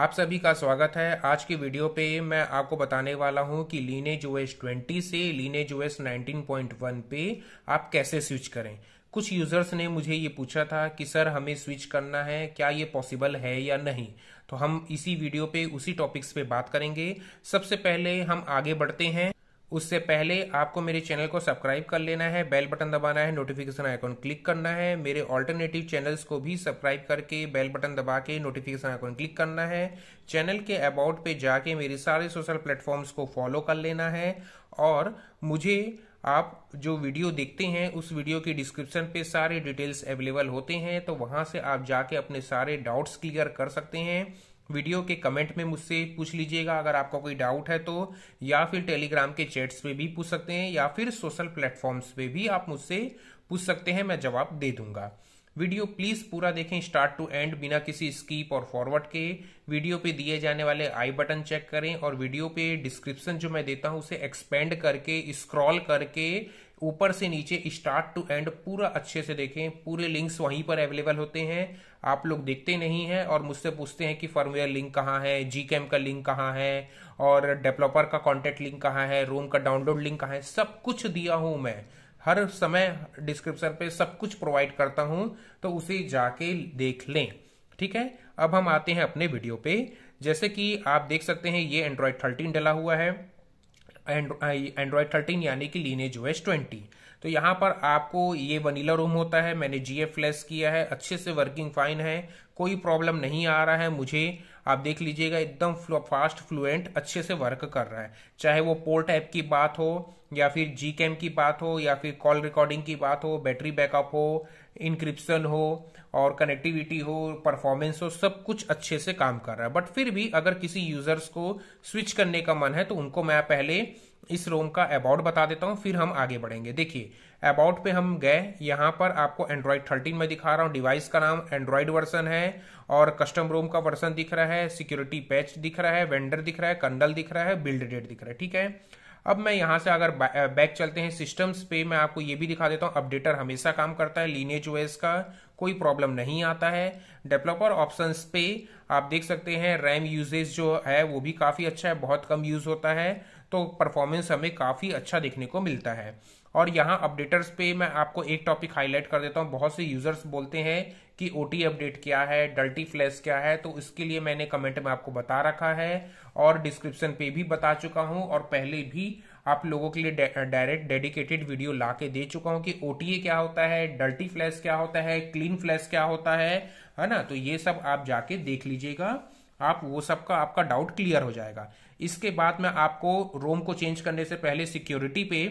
आप सभी का स्वागत है आज की वीडियो पे मैं आपको बताने वाला हूं कि लीने जो एस ट्वेंटी से लीने जो एस नाइनटीन पॉइंट वन पे आप कैसे स्विच करें कुछ यूजर्स ने मुझे ये पूछा था कि सर हमें स्विच करना है क्या ये पॉसिबल है या नहीं तो हम इसी वीडियो पे उसी टॉपिक्स पे बात करेंगे सबसे पहले हम आगे बढ़ते हैं उससे पहले आपको मेरे चैनल को सब्सक्राइब कर लेना है बेल बटन दबाना है नोटिफिकेशन आइकॉन क्लिक करना है मेरे ऑल्टरनेटिव चैनल्स को भी सब्सक्राइब करके बेल बटन दबा के नोटिफिकेशन आइकॉन क्लिक करना है चैनल के अबाउट पे जाके मेरे सारे सोशल प्लेटफॉर्म्स को फॉलो कर लेना है और मुझे आप जो वीडियो देखते हैं उस वीडियो की डिस्क्रिप्शन पे सारे डिटेल्स अवेलेबल होते हैं तो वहाँ से आप जाके अपने सारे डाउट्स क्लियर कर सकते हैं वीडियो के कमेंट में मुझसे पूछ लीजिएगा अगर आपका कोई डाउट है तो या फिर टेलीग्राम के चैट्स पे भी पूछ सकते हैं या फिर सोशल प्लेटफॉर्म्स पे भी आप मुझसे पूछ सकते हैं मैं जवाब दे दूंगा वीडियो प्लीज पूरा देखें स्टार्ट टू एंड बिना किसी स्कीप और फॉरवर्ड के वीडियो पे दिए जाने वाले आई बटन चेक करें और वीडियो पे डिस्क्रिप्शन जो मैं देता हूं उसे एक्सपेंड करके स्क्रॉल करके ऊपर से नीचे स्टार्ट टू एंड पूरा अच्छे से देखें पूरे लिंक्स वहीं पर अवेलेबल होते हैं आप लोग देखते नहीं हैं और मुझसे पूछते हैं कि फर्मवेयर लिंक कहाँ है जी का लिंक कहाँ है और डेवलपर का कॉन्टेक्ट लिंक कहाँ है रोम का डाउनलोड लिंक कहाँ है सब कुछ दिया हूं मैं हर समय डिस्क्रिप्शन पे सब कुछ प्रोवाइड करता हूँ तो उसे जाके देख लें ठीक है अब हम आते हैं अपने वीडियो पे जैसे कि आप देख सकते हैं ये एंड्रॉयड थर्टीन डला हुआ है एंड्रॉयड थर्टीन यानी कि लीनेज ओ एस ट्वेंटी तो यहाँ पर आपको ये वनीला रूम होता है मैंने जी एफ फ्लैश किया है अच्छे से वर्किंग फाइन है कोई प्रॉब्लम नहीं आ रहा है मुझे आप देख लीजिएगा एकदम फास्ट फ्लुएंट अच्छे से वर्क कर रहा है चाहे वो पोर्ट ऐप की बात हो या फिर जी कैम की बात हो या फिर कॉल रिकॉर्डिंग की बात हो बैटरी बैकअप हो इंक्रिप्शन हो और कनेक्टिविटी हो परफॉर्मेंस हो सब कुछ अच्छे से काम कर रहा है बट फिर भी अगर किसी यूजर्स को स्विच करने का मन है तो उनको मैं पहले इस रोम का अबाउट बता देता हूँ फिर हम आगे बढ़ेंगे देखिए अबाउट पे हम गए यहाँ पर आपको एंड्रॉयड थर्टीन में दिखा रहा हूँ डिवाइस का नाम एंड्रॉयड वर्सन है और कस्टम रोम का वर्सन दिख रहा है सिक्योरिटी पैच दिख रहा है वेंडर दिख रहा है कंडल दिख रहा है बिल्ड डेट दिख रहा है ठीक है अब मैं यहाँ से अगर बैक चलते हैं सिस्टम्स पे मैं आपको ये भी दिखा देता हूँ अपडेटर हमेशा काम करता है लीनेज ओएस का कोई प्रॉब्लम नहीं आता है डेवलपर ऑप्शंस पे आप देख सकते हैं रैम यूजेज जो है वो भी काफ़ी अच्छा है बहुत कम यूज़ होता है तो परफॉर्मेंस हमें काफ़ी अच्छा देखने को मिलता है और यहाँ अपडेटर्स पे मैं आपको एक टॉपिक हाईलाइट कर देता हूँ बहुत से यूजर्स बोलते हैं कि ओ अपडेट क्या है डल्टी फ्लैश क्या है तो इसके लिए मैंने कमेंट में आपको बता रखा है और डिस्क्रिप्शन पे भी बता चुका हूँ और पहले भी आप लोगों के लिए डायरेक्ट डेडिकेटेड वीडियो ला के दे चुका हूँ कि ओ क्या होता है डल्टी फ्लैश क्या होता है क्लीन फ्लैश क्या होता है है ना तो ये सब आप जाके देख लीजिएगा आप वो सब का आपका डाउट क्लियर हो जाएगा इसके बाद में आपको रोम को चेंज करने से पहले सिक्योरिटी पे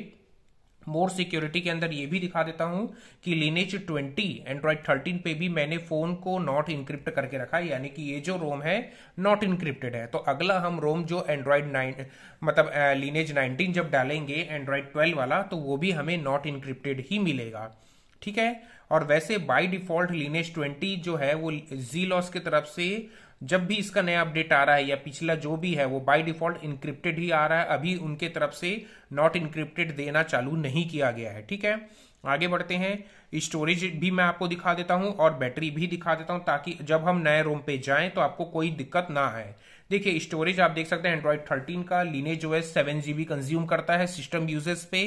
मोर सिक्योरिटी के अंदर ये भी दिखा देता हूं कि लिनेज 20 एंड्रॉइड 13 पे भी मैंने फोन को नॉट इंक्रिप्ट करके रखा है यानी कि ये जो रोम है नॉट इंक्रिप्टेड है तो अगला हम रोम जो एंड्रॉइड 9 मतलब लिनेज 19 जब डालेंगे एंड्रॉइड 12 वाला तो वो भी हमें नॉट इंक्रिप्टेड ही मिलेगा ठीक है और वैसे बाय डिफॉल्ट लिनेज 20 जो है वो जी लॉस की तरफ से जब भी इसका नया अपडेट आ रहा है या पिछला जो भी है वो बाय डिफॉल्ट इंक्रिप्टेड ही आ रहा है अभी उनके तरफ से नॉट इंक्रिप्टेड देना चालू नहीं किया गया है ठीक है आगे बढ़ते हैं स्टोरेज भी मैं आपको दिखा देता हूं और बैटरी भी दिखा देता हूं ताकि जब हम नए रोम पे जाएं तो आपको कोई दिक्कत ना आए देखिए स्टोरेज आप देख सकते हैं एंड्रॉइड 13 का लीने जो है सेवन जीबी कंज्यूम करता है सिस्टम यूजेस पे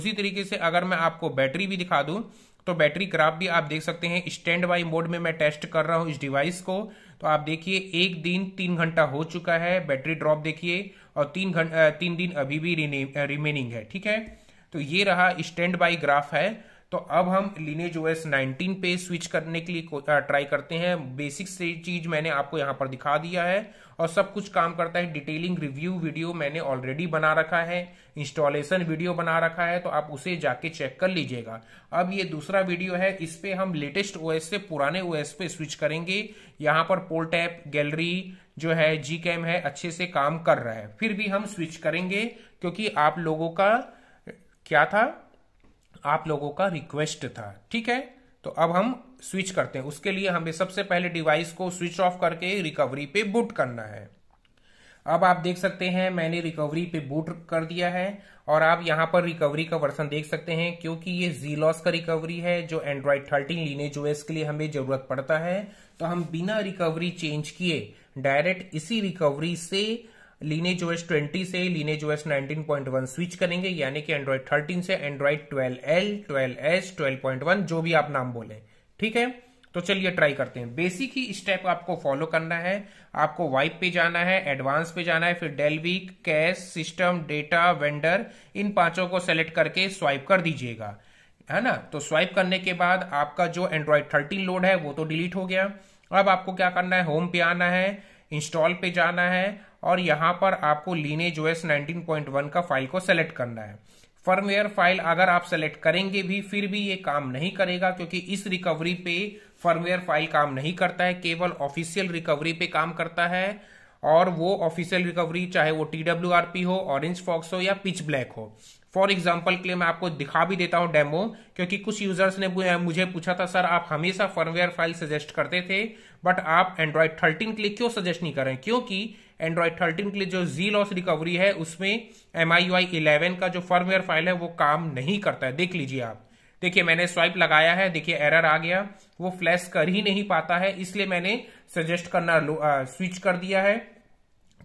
उसी तरीके से अगर मैं आपको बैटरी भी दिखा दूं तो बैटरी ग्राफ भी आप देख सकते हैं स्टैंड बाई मोड में मैं टेस्ट कर रहा हूं इस डिवाइस को तो आप देखिए एक दिन तीन घंटा हो चुका है बैटरी ड्रॉप देखिए और तीन घंटा तीन दिन अभी भी रिमेनिंग है ठीक है तो ये रहा स्टैंड बाई ग्राफ है तो अब हम लिनेज ओ एस नाइनटीन पे स्विच करने के लिए ट्राई uh, करते हैं बेसिक से चीज मैंने आपको यहाँ पर दिखा दिया है और सब कुछ काम करता है डिटेलिंग रिव्यू वीडियो मैंने ऑलरेडी बना रखा है इंस्टॉलेशन वीडियो बना रखा है तो आप उसे जाके चेक कर लीजिएगा अब ये दूसरा वीडियो है इस पे हम लेटेस्ट ओएस से पुराने ओएस पे स्विच करेंगे यहाँ पर पोल टैप गैलरी जो है जी कैम है अच्छे से काम कर रहा है फिर भी हम स्विच करेंगे क्योंकि आप लोगों का क्या था आप लोगों का रिक्वेस्ट था ठीक है तो अब हम स्विच करते हैं उसके लिए हमें सबसे पहले डिवाइस को स्विच ऑफ करके रिकवरी पे बूट करना है अब आप देख सकते हैं मैंने रिकवरी पे बूट कर दिया है और आप यहां पर रिकवरी का वर्सन देख सकते हैं क्योंकि ये जी लॉस का रिकवरी है जो एंड्रॉइड थर्टीन लीने जो के लिए हमें जरूरत पड़ता है तो हम बिना रिकवरी चेंज किए डायरेक्ट इसी रिकवरी से लीनेज ओएस 20 से लीनेज ओएस 19.1 स्विच करेंगे यानी कि एंड्रॉइड 13 से एंड्रॉइड 12L 12S 12.1 जो भी आप नाम बोले ठीक है तो चलिए ट्राई करते हैं बेसिक ही स्टेप आपको फॉलो करना है आपको वाइप पे जाना है एडवांस पे जाना है फिर Dalvik cache system data vendor इन पांचों को सेलेक्ट करके स्वाइप कर दीजिएगा है ना तो स्वाइप करने के बाद आपका जो एंड्रॉइड थर्टीन लोड है वो तो डिलीट हो गया अब आपको क्या करना है होम पे आना है इंस्टॉल पे जाना है और यहां पर आपको लीनेज ओएस 19.1 का फाइल को सेलेक्ट करना है फर्मवेयर फाइल अगर आप सेलेक्ट करेंगे भी फिर भी ये काम नहीं करेगा क्योंकि इस रिकवरी पे फर्मवेयर फाइल काम नहीं करता है केवल ऑफिशियल रिकवरी पे काम करता है और वो ऑफिशियल रिकवरी चाहे वो टी डब्ल्यू आर पी हो ऑरेंज फॉक्स हो या पिच ब्लैक हो फॉर एग्जाम्पल के लिए मैं आपको दिखा भी देता हूँ डेमो क्योंकि कुछ यूजर्स ने मुझे पूछा था सर आप हमेशा फर्मवेयर फाइल सजेस्ट करते थे बट आप एंड्रॉयड थर्टीन के लिए क्यों सजेस्ट नहीं करें क्योंकि एंड्रॉयड थर्टीन के लिए जो जी लॉस रिकवरी है उसमें M I U I eleven का जो फर्मवेयर फाइल है वो काम नहीं करता है देख लीजिए आप देखिए मैंने स्वाइप लगाया है देखिए एरर आ गया वो फ्लैश कर ही नहीं पाता है इसलिए मैंने सजेस्ट करना स्विच कर दिया है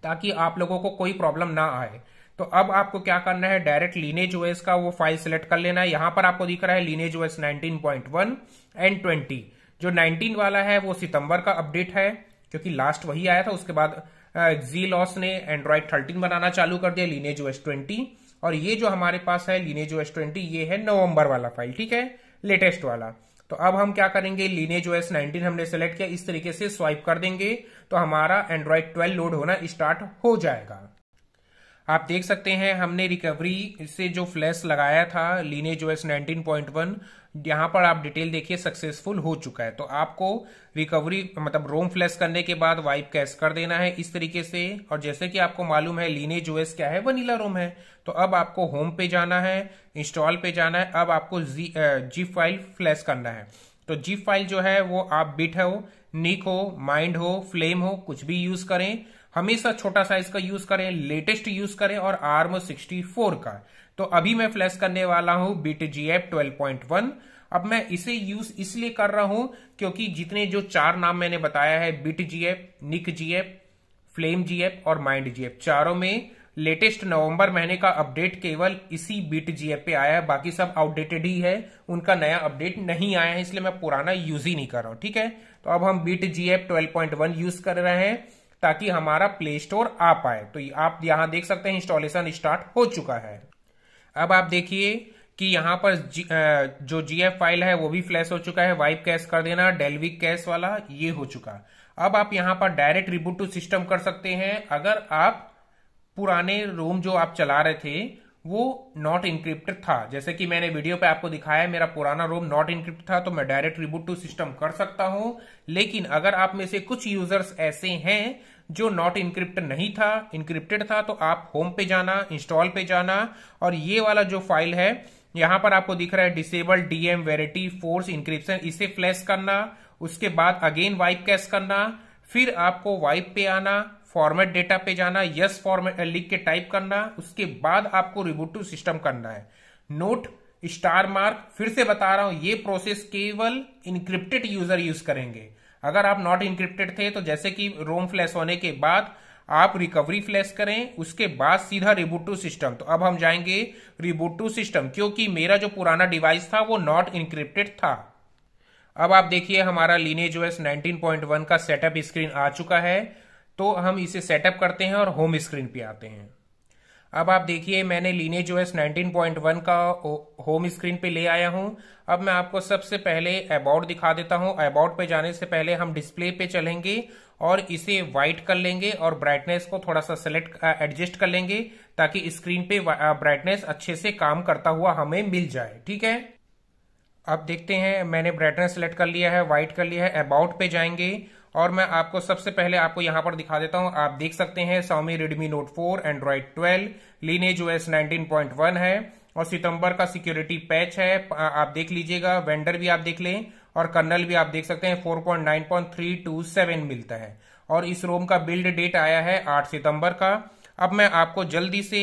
ताकि आप लोगों को कोई प्रॉब्लम ना आए तो अब आपको क्या करना है डायरेक्ट लीनेज ओएस का वो फाइल सेलेक्ट कर लेना है यहां पर आपको दिख रहा है लीनेज ओएस 19.1 एंड 20 जो 19 वाला है वो सितंबर का अपडेट है क्योंकि लास्ट वही आया था उसके बाद जी लॉस ने एंड्रॉयड थर्टीन बनाना चालू कर दिया लीनेज एस ट्वेंटी और ये जो हमारे पास है लीनेज एस ट्वेंटी ये है नवंबर वाला फाइल ठीक है लेटेस्ट वाला तो अब हम क्या करेंगे लीनेज एस नाइनटीन हमने सेलेक्ट किया इस तरीके से स्वाइप कर देंगे तो हमारा एंड्रॉयड ट्वेल्व लोड होना स्टार्ट हो जाएगा आप देख सकते हैं हमने रिकवरी से जो फ्लैश लगाया था लीनेज पॉइंट वन यहाँ पर आप डिटेल देखिए सक्सेसफुल हो चुका है तो आपको रिकवरी मतलब रोम फ्लैश करने के बाद वाइप कैश कर देना है इस तरीके से और जैसे कि आपको मालूम है लीनेज ओएस क्या है वनीला रोम है तो अब आपको होम पे जाना है इंस्टॉल पे जाना है अब आपको जी जी फाइल फ्लैश करना है तो जी फाइल जो है वो आप बिट हो निक हो माइंड हो फ्लेम हो कुछ भी यूज करें हमेशा छोटा साइज का यूज करें लेटेस्ट यूज करें और आर्म सिक्सटी का तो अभी मैं फ्लैश करने वाला हूं bit G F twelve point one अब मैं इसे यूज इसलिए कर रहा हूं क्योंकि जितने जो चार नाम मैंने बताया है bit G F nick G F flame G F और माइंड जी एफ चारों में लेटेस्ट नवंबर महीने का अपडेट केवल इसी बीट जी पे आया है बाकी सब आउटडेटेड ही है उनका नया अपडेट नहीं आया है इसलिए मैं पुराना यूज ही नहीं कर रहा हूं ठीक है तो अब हम bit G F twelve use कर रहे हैं ताकि हमारा प्ले स्टोर आ पाए तो आप यहां देख सकते हैं इंस्टॉलेशन स्टार्ट हो चुका है अब आप देखिए कि यहां पर जो जीएफ फाइल है वो भी फ्लैश हो चुका है वाइप कैश कर देना डेलविक कैश वाला ये हो चुका अब आप यहां पर डायरेक्ट रिबूट टू सिस्टम कर सकते हैं अगर आप पुराने रोम जो आप चला रहे थे वो नॉट इंक्रिप्टेड था जैसे कि मैंने वीडियो पे आपको दिखाया मेरा पुराना रोम नॉट इंक्रिप्ट था तो मैं डायरेक्ट रिबूट टू सिस्टम कर सकता हूं लेकिन अगर आप में से कुछ यूजर्स ऐसे हैं जो नॉट इंक्रिप्ट नहीं था इंक्रिप्टेड था तो आप होम पे जाना इंस्टॉल पे जाना और ये वाला जो फाइल है यहां पर आपको दिख रहा है disable DM verity force encryption इसे फ्लैश करना उसके बाद अगेन वाइप कैश करना फिर आपको वाइप पे आना फॉर्मेट डेटा पे जाना यस फॉर्मेट लिख के टाइप करना उसके बाद आपको रिबोटू सिस्टम करना है नोट स्टार मार्क फिर से बता रहा हूं ये प्रोसेस केवल इंक्रिप्टेड यूजर यूज करेंगे अगर आप नॉट इंक्रिप्टेड थे तो जैसे कि रोम फ्लैश होने के बाद आप रिकवरी फ्लैश करें उसके बाद सीधा रिबोटू सिस्टम तो अब हम जाएंगे रिबोटू सिस्टम क्योंकि मेरा जो पुराना डिवाइस था वो नॉट इंक्रिप्टेड था अब आप देखिए हमारा लीनेज ओएस 19.1 का सेटअप स्क्रीन आ चुका है तो हम इसे सेटअप करते हैं और होम स्क्रीन पे आते हैं अब आप देखिए मैंने जो एस नाइनटीन का होम स्क्रीन पे ले आया हूं अब मैं आपको सबसे पहले अबाउट दिखा देता हूं अबाउट पे जाने से पहले हम डिस्प्ले पे चलेंगे और इसे वाइट कर लेंगे और ब्राइटनेस को थोड़ा सा सेलेक्ट एडजस्ट कर लेंगे ताकि स्क्रीन पे ब्राइटनेस अच्छे से काम करता हुआ हमें मिल जाए ठीक है अब देखते हैं मैंने ब्राइटनेस सेलेक्ट कर लिया है व्हाइट कर लिया है अबाउट पे जाएंगे और मैं आपको सबसे पहले आपको यहां पर दिखा देता हूं आप देख सकते हैं Xiaomi Redmi Note four Android twelve Lineage OS nineteen point one है और सितंबर का सिक्योरिटी पैच है आप देख लीजिएगा वेंडर भी आप देख लें और कर्नल भी आप देख सकते हैं 4.9.327 मिलता है और इस रोम का बिल्ड डेट आया है 8 सितंबर का अब मैं आपको जल्दी से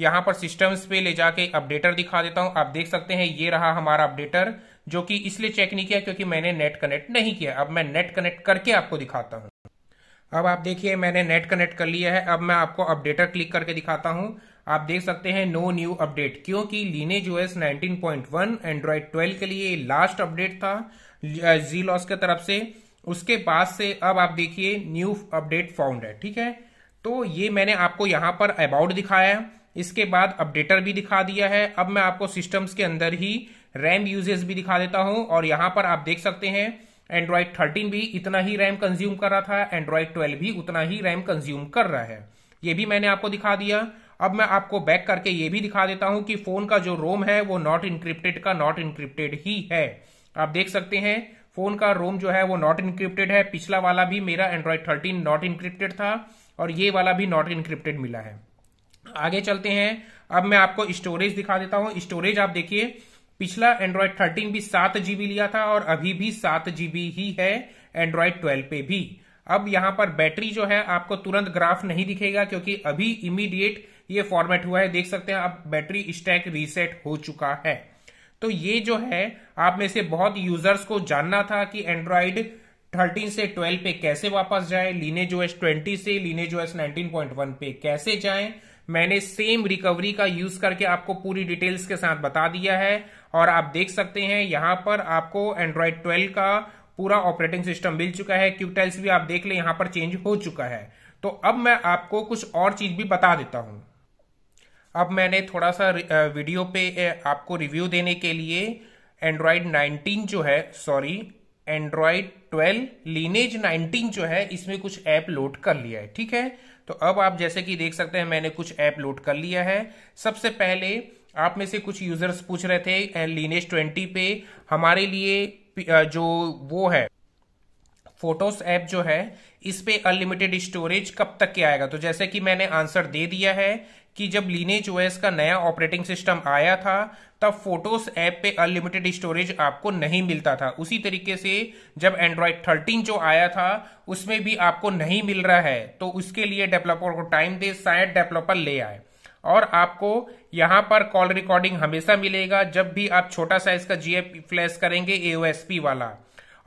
यहाँ पर सिस्टम्स पे ले जाके अपडेटर दिखा देता हूँ आप देख सकते हैं ये रहा हमारा अपडेटर जो कि इसलिए चेक नहीं किया क्योंकि मैंने नेट कनेक्ट नहीं किया अब मैं नेट कनेक्ट करके आपको दिखाता हूं अब आप देखिए मैंने नेट कनेक्ट कर लिया है अब मैं आपको अपडेटर क्लिक करके दिखाता हूं आप देख सकते हैं नो न्यू अपडेट क्योंकि लीनेज ओएस 19.1 एंड्रॉइड ट्वेल्व के लिए लास्ट अपडेट था जी लॉस के तरफ से उसके बाद से अब आप देखिए न्यू अपडेट फाउंड है ठीक है तो ये मैंने आपको यहां पर अबाउट दिखाया इसके बाद अपडेटर भी दिखा दिया है अब मैं आपको सिस्टम्स के अंदर ही रैम यूजेस भी दिखा देता हूं और यहां पर आप देख सकते हैं एंड्रॉयड थर्टीन भी इतना ही रैम कंज्यूम कर रहा था एंड्रॉइड ट्वेल्व भी उतना ही रैम कंज्यूम कर रहा है ये भी मैंने आपको दिखा दिया अब मैं आपको बैक करके ये भी दिखा देता हूं कि फोन का जो रोम है वो नॉट इनक्रिप्टेड का नॉट इनक्रिप्टेड ही है आप देख सकते हैं फोन का रोम जो है वो नॉट इनक्रिप्टेड है पिछला वाला भी मेरा एंड्रॉयड थर्टीन नॉट इनक्रिप्टेड था और ये वाला भी नॉट इनक्रिप्टेड मिला है आगे चलते हैं अब मैं आपको स्टोरेज दिखा देता हूं स्टोरेज आप देखिए पिछला एंड्रॉयड थर्टीन भी सात जीबी लिया था और अभी भी सात जीबी ही है एंड्रॉयड ट्वेल्व पे भी अब यहां पर बैटरी जो है आपको तुरंत ग्राफ नहीं दिखेगा क्योंकि अभी इमीडिएट ये फॉर्मेट हुआ है देख सकते हैं अब बैटरी स्टैक रीसेट हो चुका है तो ये जो है आप में से बहुत यूजर्स को जानना था कि एंड्रॉयड 13 से 12 पे कैसे वापस जाए लीने जो एस ट्वेंटी से लीने जो एस नाइनटीन पॉइंट वन पे कैसे जाए मैंने सेम रिकवरी का यूज करके आपको पूरी डिटेल्स के साथ बता दिया है और आप देख सकते हैं यहां पर आपको एंड्रॉयड ट्वेल्व का पूरा ऑपरेटिंग सिस्टम मिल चुका है क्यूटेल्स भी आप देख ले यहां पर चेंज हो चुका है तो अब मैं आपको कुछ और चीज भी बता देता हूं अब मैंने थोड़ा सा वीडियो पे आपको रिव्यू देने के लिए एंड्रॉयड 19 जो है सॉरी एंड्रॉयड 12 लीनेज 19 जो है इसमें कुछ ऐप लोड कर लिया है ठीक है तो अब आप जैसे कि देख सकते हैं मैंने कुछ ऐप लोड कर लिया है सबसे पहले आप में से कुछ यूजर्स पूछ रहे थे लीनेज ट्वेंटी पे हमारे लिए जो वो है फोटोस ऐप जो है इस पे अनलिमिटेड स्टोरेज कब तक के आएगा तो जैसे कि मैंने आंसर दे दिया है कि जब लीनेज ओएस का नया ऑपरेटिंग सिस्टम आया था तब फोटोस ऐप पे अनलिमिटेड स्टोरेज आपको नहीं मिलता था उसी तरीके से जब एंड्रॉयड थर्टीन जो आया था उसमें भी आपको नहीं मिल रहा है तो उसके लिए डेवलपर को टाइम दे शायद डेवलपर ले आए और आपको यहां पर कॉल रिकॉर्डिंग हमेशा मिलेगा जब भी आप छोटा साइज का जीएफ फ्लैश करेंगे एओएसपी वाला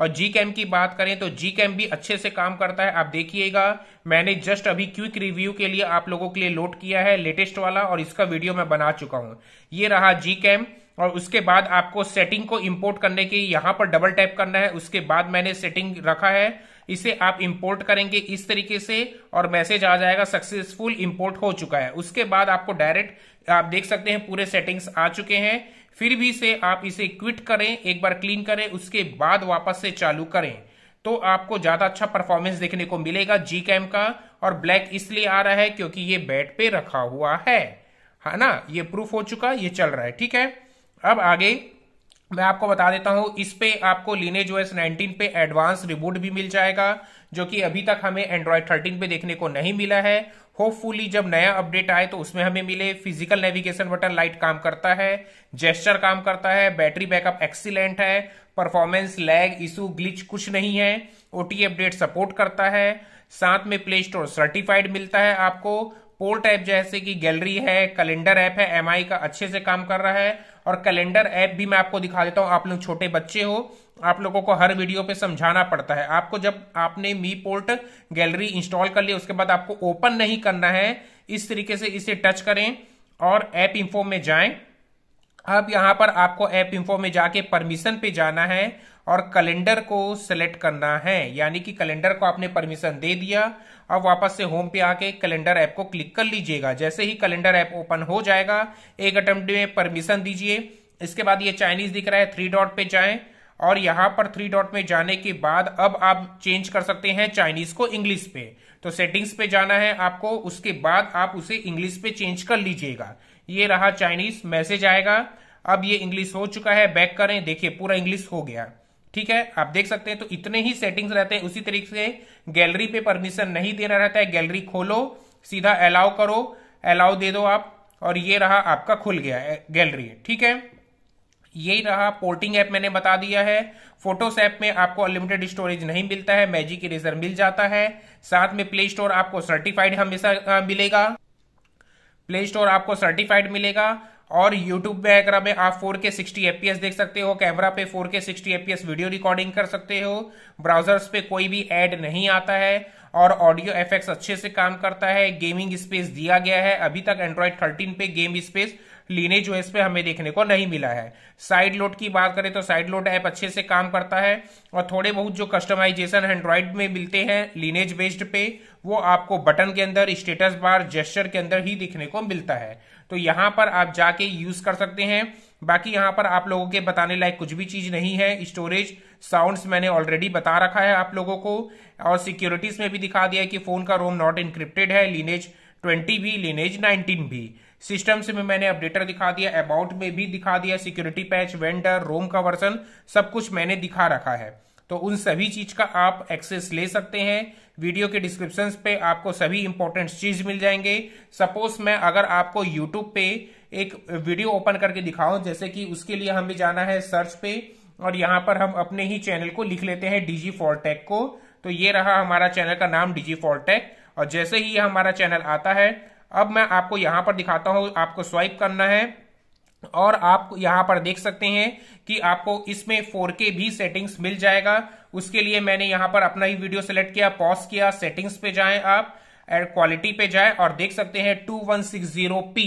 और जी कैम की बात करें तो जी कैम भी अच्छे से काम करता है आप देखिएगा मैंने जस्ट अभी क्विक रिव्यू के लिए आप लोगों के लिए लोड किया है लेटेस्ट वाला और इसका वीडियो मैं बना चुका हूं ये रहा जी कैम और उसके बाद आपको सेटिंग को इंपोर्ट करने के यहां पर डबल टैप करना है उसके बाद मैंने सेटिंग रखा है इसे आप इंपोर्ट करेंगे इस तरीके से और मैसेज आ जाएगा सक्सेसफुल इंपोर्ट हो चुका है उसके बाद आपको डायरेक्ट आप देख सकते हैं पूरे सेटिंग्स आ चुके हैं फिर भी से आप इसे क्विट करें एक बार क्लीन करें उसके बाद वापस से चालू करें तो आपको ज़्यादा अच्छा परफॉर्मेंस देखने को मिलेगा जी कैम का और ब्लैक इसलिए आ रहा है क्योंकि ये बेड पे रखा हुआ है है हाँ ना ये प्रूफ हो चुका ये चल रहा है ठीक है अब आगे मैं आपको बता देता हूं इस पे आपको लीनेज ओएस 19 पे एडवांस रिबूट भी मिल जाएगा जो कि अभी तक हमें एंड्रॉयड 13 पे देखने को नहीं मिला है होपफुली जब नया अपडेट आए तो उसमें हमें मिले फिजिकल नेविगेशन बटन लाइट काम करता है जेस्टर काम करता है बैटरी बैकअप एक्सीलेंट है परफॉर्मेंस लैग इशू ग्लिच कुछ नहीं है ओ अपडेट सपोर्ट करता है साथ में प्ले स्टोर सर्टिफाइड मिलता है आपको पोर्ट ऐप जैसे कि गैलरी है कैलेंडर ऐप है एम का अच्छे से काम कर रहा है और कैलेंडर ऐप भी मैं आपको दिखा देता हूँ आप लोग छोटे बच्चे हो आप लोगों को हर वीडियो पे समझाना पड़ता है आपको जब आपने मी पोर्ट गैलरी इंस्टॉल कर लिया उसके बाद आपको ओपन नहीं करना है इस तरीके से इसे टच करें और ऐप इंफो में जाएं अब यहां पर आपको ऐप इंफो में जाके परमिशन पे जाना है और कैलेंडर को सिलेक्ट करना है यानी कि कैलेंडर को आपने परमिशन दे दिया अब वापस से होम पे आके कैलेंडर ऐप को क्लिक कर लीजिएगा जैसे ही कैलेंडर ऐप ओपन हो जाएगा एक अटेम्प्ट में परमिशन दीजिए इसके बाद ये चाइनीज दिख रहा है थ्री डॉट पे जाएं और यहां पर थ्री डॉट में जाने के बाद अब आप चेंज कर सकते हैं चाइनीज को इंग्लिश पे तो सेटिंग्स पे जाना है आपको उसके बाद आप उसे इंग्लिश पे चेंज कर लीजिएगा ये रहा चाइनीज मैसेज आएगा अब ये इंग्लिश हो चुका है बैक करें देखिए पूरा इंग्लिश हो गया ठीक है आप देख सकते हैं तो इतने ही सेटिंग्स रहते हैं उसी तरीके से गैलरी पे परमिशन नहीं देना रहता है गैलरी खोलो सीधा अलाउ करो अलाउ दे दो आप और ये रहा आपका खुल गया गैलरी ठीक है यही रहा पोर्टिंग ऐप मैंने बता दिया है फोटोस ऐप में आपको अनलिमिटेड स्टोरेज नहीं मिलता है मैजिक इरेजर मिल जाता है साथ में प्ले स्टोर आपको सर्टिफाइड हमेशा मिलेगा प्ले स्टोर आपको सर्टिफाइड मिलेगा और YouTube पे अगर क्रम में आप 4K 60 FPS देख सकते हो कैमरा पे 4K 60 FPS वीडियो रिकॉर्डिंग कर सकते हो ब्राउजर्स पे कोई भी एड नहीं आता है और ऑडियो एफेक्ट्स अच्छे से काम करता है गेमिंग स्पेस दिया गया है अभी तक एंड्रॉयड 13 पे गेम स्पेस लीनेज जो है इस पर हमें देखने को नहीं मिला है साइड लोड की बात करें तो साइड लोड ऐप अच्छे से काम करता है और थोड़े बहुत जो कस्टमाइजेशन एंड्रॉइड में मिलते हैं लीनेज बेस्ड पे वो आपको बटन के अंदर स्टेटस बार जेस्टर के अंदर ही दिखने को मिलता है तो यहाँ पर आप जाके यूज कर सकते हैं बाकी यहाँ पर आप लोगों के बताने लायक कुछ भी चीज नहीं है स्टोरेज साउंड्स मैंने ऑलरेडी बता रखा है आप लोगों को और सिक्योरिटीज में भी दिखा दिया है कि फोन का रोम नॉट इनक्रिप्टेड है लीनेज ट्वेंटी भी लीनेज नाइनटीन भी सिस्टम से में मैंने अपडेटर दिखा दिया अबाउट में भी दिखा दिया सिक्योरिटी पैच वेंडर रोम का वर्जन सब कुछ मैंने दिखा रखा है तो उन सभी चीज का आप एक्सेस ले सकते हैं वीडियो के डिस्क्रिप्शन पे आपको सभी इंपॉर्टेंट चीज मिल जाएंगे सपोज मैं अगर आपको यूट्यूब पे एक वीडियो ओपन करके दिखाऊं जैसे कि उसके लिए हमें जाना है सर्च पे और यहां पर हम अपने ही चैनल को लिख लेते हैं डीजी फॉलटेक को तो ये रहा हमारा चैनल का नाम डीजी फॉलटेक और जैसे ही हमारा चैनल आता है अब मैं आपको यहाँ पर दिखाता हूँ आपको स्वाइप करना है और आप यहाँ पर देख सकते हैं कि आपको इसमें 4K भी सेटिंग्स मिल जाएगा उसके लिए मैंने यहाँ पर अपना ही वीडियो सेलेक्ट किया पॉज किया सेटिंग्स पे जाएं आप एड क्वालिटी पे जाएं और देख सकते हैं 2160p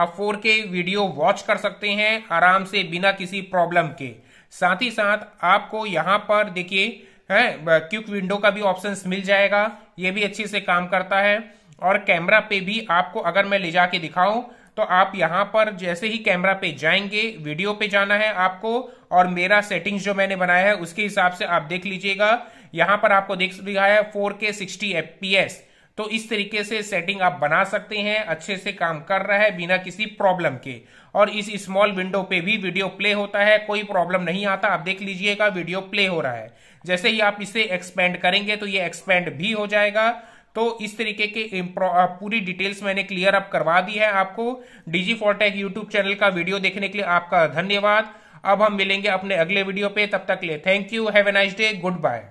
आप फोर वीडियो वॉच कर सकते हैं आराम से बिना किसी प्रॉब्लम के साथ ही साथ आपको यहाँ पर देखिए है क्यूक विंडो का भी ऑप्शन मिल जाएगा ये भी अच्छे से काम करता है और कैमरा पे भी आपको अगर मैं ले जाके दिखाऊं तो आप यहां पर जैसे ही कैमरा पे जाएंगे वीडियो पे जाना है आपको और मेरा सेटिंग्स जो मैंने बनाया है उसके हिसाब से आप देख लीजिएगा यहां पर आपको देख दिखाया है फोर के सिक्सटी एफ तो इस तरीके से सेटिंग आप बना सकते हैं अच्छे से काम कर रहा है बिना किसी प्रॉब्लम के और इस स्मॉल विंडो पे भी वीडियो प्ले होता है कोई प्रॉब्लम नहीं आता आप देख लीजिएगा वीडियो प्ले हो रहा है जैसे ही आप इसे एक्सपेंड करेंगे तो ये एक्सपेंड भी हो जाएगा तो इस तरीके के पूरी डिटेल्स मैंने क्लियर अप करवा दी है आपको डीजी टेक यूट्यूब चैनल का वीडियो देखने के लिए आपका धन्यवाद अब हम मिलेंगे अपने अगले वीडियो पे तब तक ले thank you have a nice day good bye